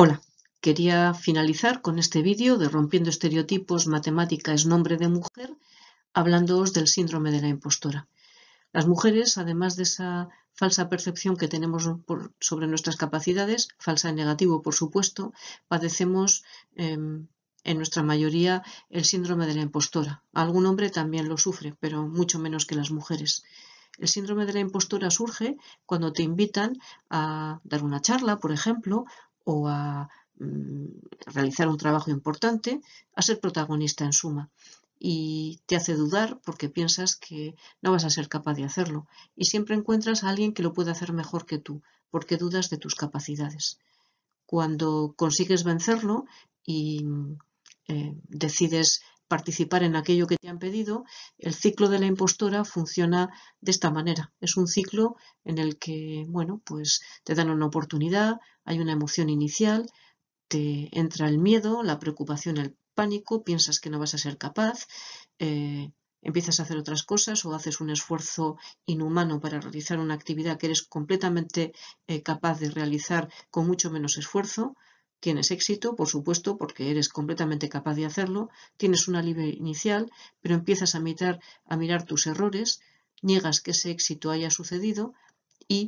Hola, quería finalizar con este vídeo de Rompiendo Estereotipos, Matemáticas, Nombre de Mujer, hablándoos del síndrome de la impostora. Las mujeres, además de esa falsa percepción que tenemos sobre nuestras capacidades, falsa en negativo por supuesto, padecemos em, en nuestra mayoría el síndrome de la impostora. Algún hombre también lo sufre, pero mucho menos que las mujeres. El síndrome de la impostora surge cuando te invitan a dar una charla, por ejemplo, o a mm, realizar un trabajo importante, a ser protagonista en suma. Y te hace dudar porque piensas que no vas a ser capaz de hacerlo. Y siempre encuentras a alguien que lo puede hacer mejor que tú, porque dudas de tus capacidades. Cuando consigues vencerlo y mm, eh, decides participar en aquello que te han pedido, el ciclo de la impostora funciona de esta manera. Es un ciclo en el que, bueno, pues te dan una oportunidad, hay una emoción inicial, te entra el miedo, la preocupación, el pánico, piensas que no vas a ser capaz, eh, empiezas a hacer otras cosas o haces un esfuerzo inhumano para realizar una actividad que eres completamente eh, capaz de realizar con mucho menos esfuerzo, Tienes éxito, por supuesto, porque eres completamente capaz de hacerlo, tienes una libre inicial, pero empiezas a mirar, a mirar tus errores, niegas que ese éxito haya sucedido y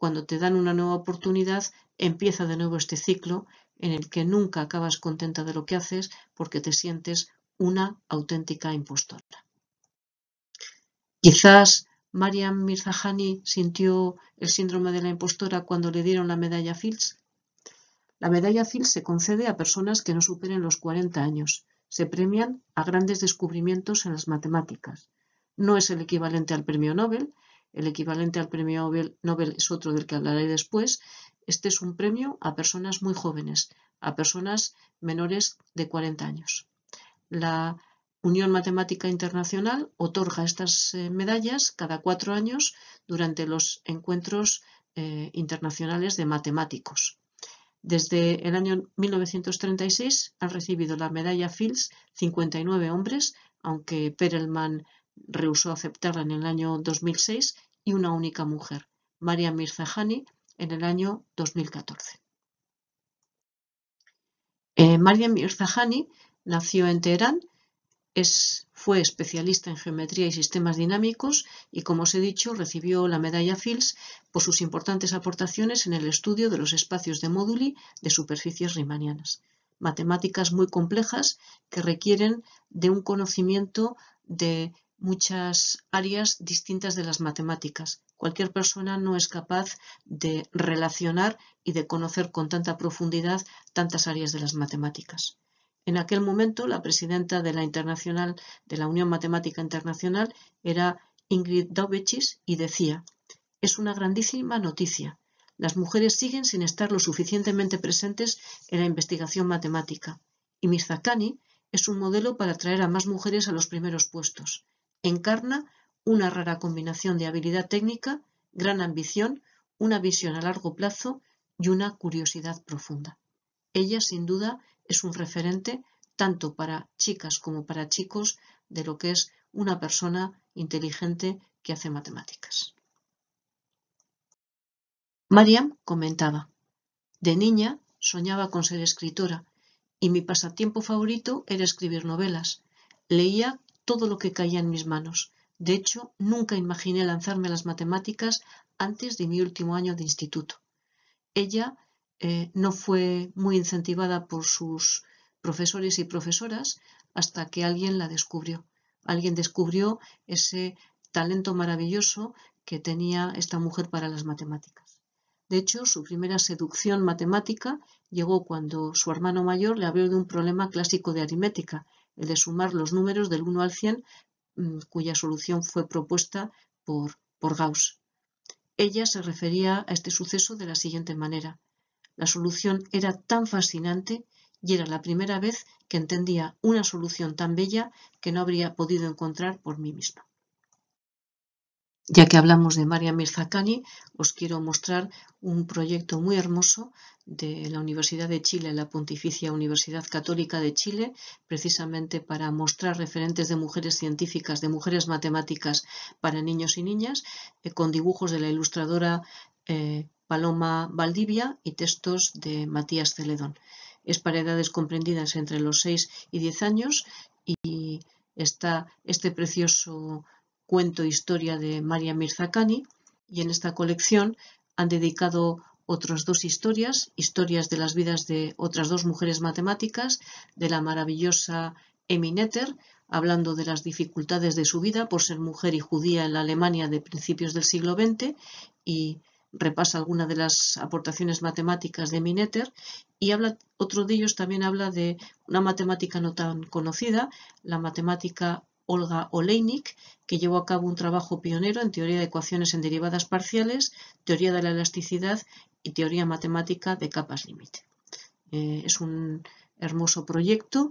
cuando te dan una nueva oportunidad empieza de nuevo este ciclo en el que nunca acabas contenta de lo que haces porque te sientes una auténtica impostora. Quizás Mariam Mirzahani sintió el síndrome de la impostora cuando le dieron la medalla Fields. La medalla CIL se concede a personas que no superen los 40 años. Se premian a grandes descubrimientos en las matemáticas. No es el equivalente al premio Nobel. El equivalente al premio Nobel es otro del que hablaré después. Este es un premio a personas muy jóvenes, a personas menores de 40 años. La Unión Matemática Internacional otorga estas eh, medallas cada cuatro años durante los encuentros eh, internacionales de matemáticos. Desde el año 1936 han recibido la medalla Fields 59 hombres, aunque Perelman rehusó aceptarla en el año 2006, y una única mujer, Maria Mirzahani, en el año 2014. Eh, Maria Mirzahani nació en Teherán fue especialista en geometría y sistemas dinámicos y, como os he dicho, recibió la medalla Fields por sus importantes aportaciones en el estudio de los espacios de móduli de superficies riemannianas. Matemáticas muy complejas que requieren de un conocimiento de muchas áreas distintas de las matemáticas. Cualquier persona no es capaz de relacionar y de conocer con tanta profundidad tantas áreas de las matemáticas. En aquel momento, la presidenta de la, Internacional, de la Unión Matemática Internacional era Ingrid Daubechis y decía, es una grandísima noticia. Las mujeres siguen sin estar lo suficientemente presentes en la investigación matemática. Y Mizakani es un modelo para atraer a más mujeres a los primeros puestos. Encarna una rara combinación de habilidad técnica, gran ambición, una visión a largo plazo y una curiosidad profunda. Ella, sin duda, es un referente tanto para chicas como para chicos de lo que es una persona inteligente que hace matemáticas. Mariam comentaba, de niña soñaba con ser escritora y mi pasatiempo favorito era escribir novelas. Leía todo lo que caía en mis manos. De hecho, nunca imaginé lanzarme a las matemáticas antes de mi último año de instituto. Ella eh, no fue muy incentivada por sus profesores y profesoras hasta que alguien la descubrió. Alguien descubrió ese talento maravilloso que tenía esta mujer para las matemáticas. De hecho, su primera seducción matemática llegó cuando su hermano mayor le habló de un problema clásico de aritmética, el de sumar los números del 1 al 100, mm, cuya solución fue propuesta por Gauss. Ella se refería a este suceso de la siguiente manera. La solución era tan fascinante y era la primera vez que entendía una solución tan bella que no habría podido encontrar por mí misma. Ya que hablamos de María Mirzacani, os quiero mostrar un proyecto muy hermoso de la Universidad de Chile, la Pontificia Universidad Católica de Chile, precisamente para mostrar referentes de mujeres científicas, de mujeres matemáticas para niños y niñas, eh, con dibujos de la ilustradora eh, Paloma Valdivia y textos de Matías Celedón. Es para edades comprendidas entre los 6 y 10 años y está este precioso cuento historia de María Mirzacani y en esta colección han dedicado otras dos historias, historias de las vidas de otras dos mujeres matemáticas, de la maravillosa Netter, hablando de las dificultades de su vida por ser mujer y judía en la Alemania de principios del siglo XX, y repasa alguna de las aportaciones matemáticas de Mineter y otro de ellos también habla de una matemática no tan conocida, la matemática Olga Oleinik, que llevó a cabo un trabajo pionero en teoría de ecuaciones en derivadas parciales, teoría de la elasticidad y teoría matemática de capas límite. Eh, es un hermoso proyecto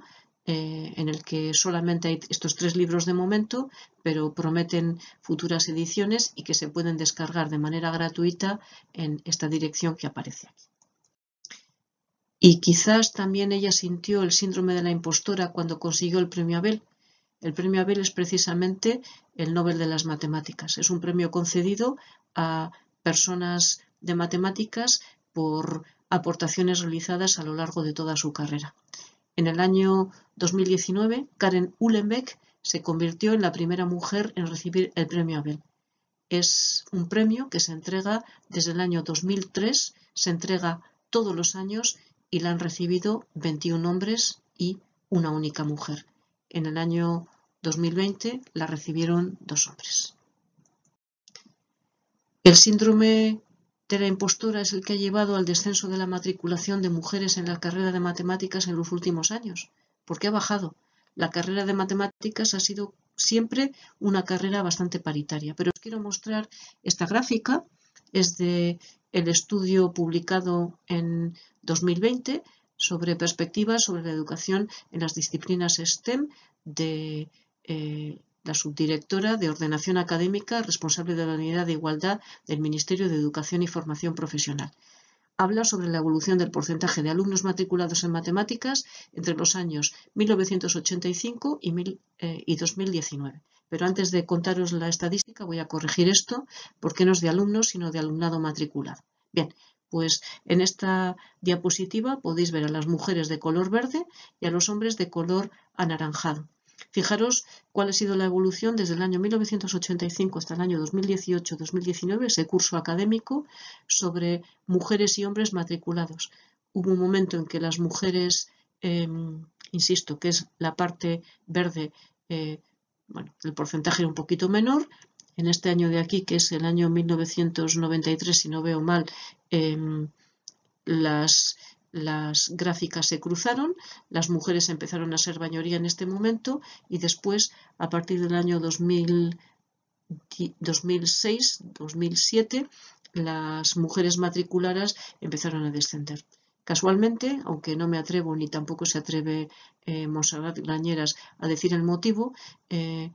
eh, en el que solamente hay estos tres libros de momento, pero prometen futuras ediciones y que se pueden descargar de manera gratuita en esta dirección que aparece aquí. Y quizás también ella sintió el síndrome de la impostora cuando consiguió el premio Abel. El premio Abel es precisamente el Nobel de las Matemáticas. Es un premio concedido a personas de matemáticas por aportaciones realizadas a lo largo de toda su carrera. En el año 2019, Karen Uhlenbeck se convirtió en la primera mujer en recibir el premio Abel. Es un premio que se entrega desde el año 2003, se entrega todos los años y la han recibido 21 hombres y una única mujer. En el año 2020 la recibieron dos hombres. El síndrome de la impostura es el que ha llevado al descenso de la matriculación de mujeres en la carrera de matemáticas en los últimos años. porque ha bajado? La carrera de matemáticas ha sido siempre una carrera bastante paritaria. Pero os quiero mostrar esta gráfica, es de el estudio publicado en 2020 sobre perspectivas sobre la educación en las disciplinas STEM de eh, la subdirectora de Ordenación Académica, responsable de la Unidad de Igualdad del Ministerio de Educación y Formación Profesional. Habla sobre la evolución del porcentaje de alumnos matriculados en matemáticas entre los años 1985 y, 2019. Eh, Pero antes de contaros la estadística, voy a corregir esto, porque no es de alumnos, sino de alumnado matriculado. Bien, pues en esta diapositiva podéis ver a las mujeres de color verde y a los hombres de color anaranjado. Fijaros cuál ha sido la evolución desde el año 1985 hasta el año 2018-2019, ese curso académico sobre mujeres y hombres matriculados. Hubo un momento en que las mujeres, em, insisto, que es la parte verde, eh, bueno, el porcentaje era un poquito menor. En este año de aquí, que es el año 1993, si no veo mal, em, las las gráficas se cruzaron, las mujeres empezaron a ser mayoría en este momento y después, a partir del año 2006, 2007, las mujeres matriculadas empezaron a descender. Casualmente, aunque no me atrevo ni tampoco se atreve eh, Monserrat a decir el motivo, eh,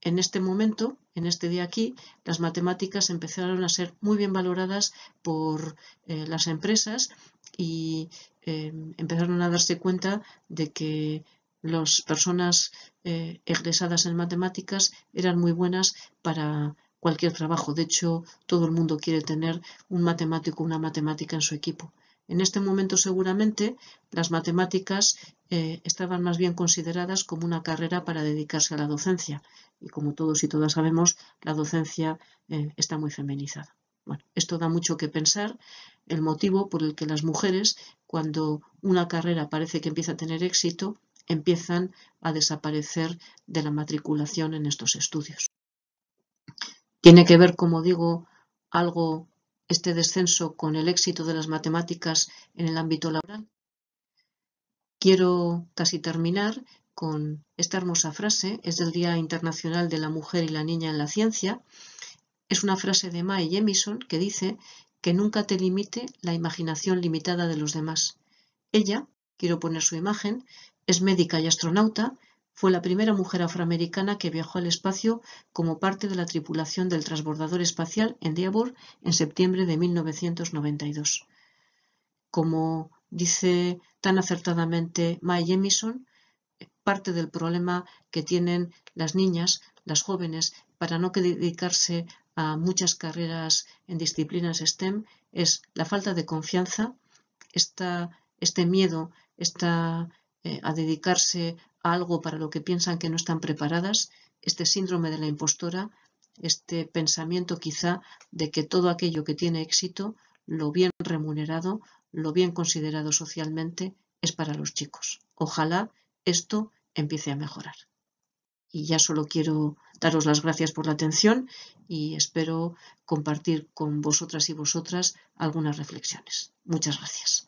en este momento, en este día aquí, las matemáticas empezaron a ser muy bien valoradas por eh, las empresas y em, empezaron a darse cuenta de que las personas eh, egresadas en matemáticas eran muy buenas para cualquier trabajo. De hecho, todo el mundo quiere tener un matemático o una matemática en su equipo. En este momento seguramente las matemáticas eh, estaban más bien consideradas como una carrera para dedicarse a la docencia. Y como todos y todas sabemos, la docencia eh, está muy feminizada esto da mucho que pensar, el motivo por el que las mujeres, cuando una carrera parece que empieza a tener éxito, empiezan a desaparecer de la matriculación en estos estudios. Tiene que ver, como digo, algo este descenso con el éxito de las matemáticas en el ámbito laboral. Quiero casi terminar con esta hermosa frase, es del Día Internacional de la Mujer y la Niña en la Ciencia, es una frase de Mae Jemison que dice que nunca te limite la imaginación limitada de los demás. Ella, quiero poner su imagen, es médica y astronauta, fue la primera mujer afroamericana que viajó al espacio como parte de la tripulación del transbordador espacial Endeavour en septiembre de 1992. Como dice tan acertadamente Mae Jemison, parte del problema que tienen las niñas, las jóvenes, para no dedicarse a muchas carreras en disciplinas STEM, es la falta de confianza, esta, este miedo esta, eh, a dedicarse a algo para lo que piensan que no están preparadas, este síndrome de la impostora, este pensamiento quizá de que todo aquello que tiene éxito, lo bien remunerado, lo bien considerado socialmente, es para los chicos. Ojalá esto empiece a mejorar. Y ya solo quiero daros las gracias por la atención y espero compartir con vosotras y vosotras algunas reflexiones. Muchas gracias.